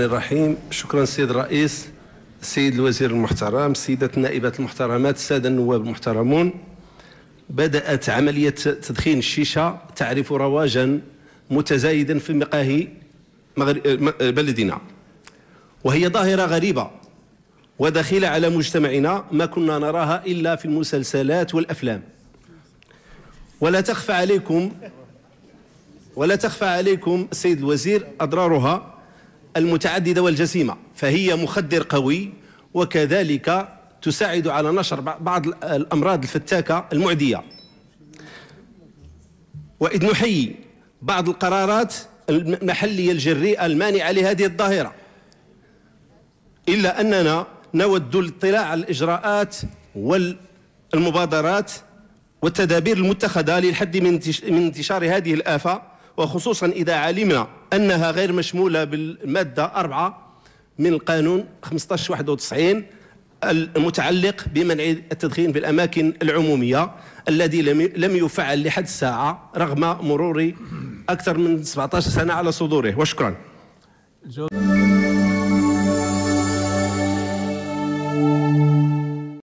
الرحمن الرحيم شكرا سيد الرئيس السيد الوزير المحترم السيدات النائبات المحترمات السادة النواب المحترمون بدأت عملية تدخين الشيشة تعرف رواجا متزايدا في مقاهي بلدنا وهي ظاهرة غريبة ودخيلة على مجتمعنا ما كنا نراها إلا في المسلسلات والأفلام ولا تخفى عليكم ولا تخفى عليكم السيد الوزير أضرارها المتعددة والجسيمة فهي مخدر قوي وكذلك تساعد على نشر بعض الأمراض الفتاكة المعدية وإذ نحيي بعض القرارات المحلية الجريئة المانعة لهذه الظاهرة إلا أننا نود الاطلاع على الإجراءات والمبادرات والتدابير المتخذة للحد من انتشار هذه الآفة وخصوصا إذا علمنا أنها غير مشمولة بالمادة أربعة من القانون 1591 المتعلق بمنع التدخين في الأماكن العمومية الذي لم يفعل لحد الساعة رغم مرور أكثر من 17 سنة على صدوره وشكرا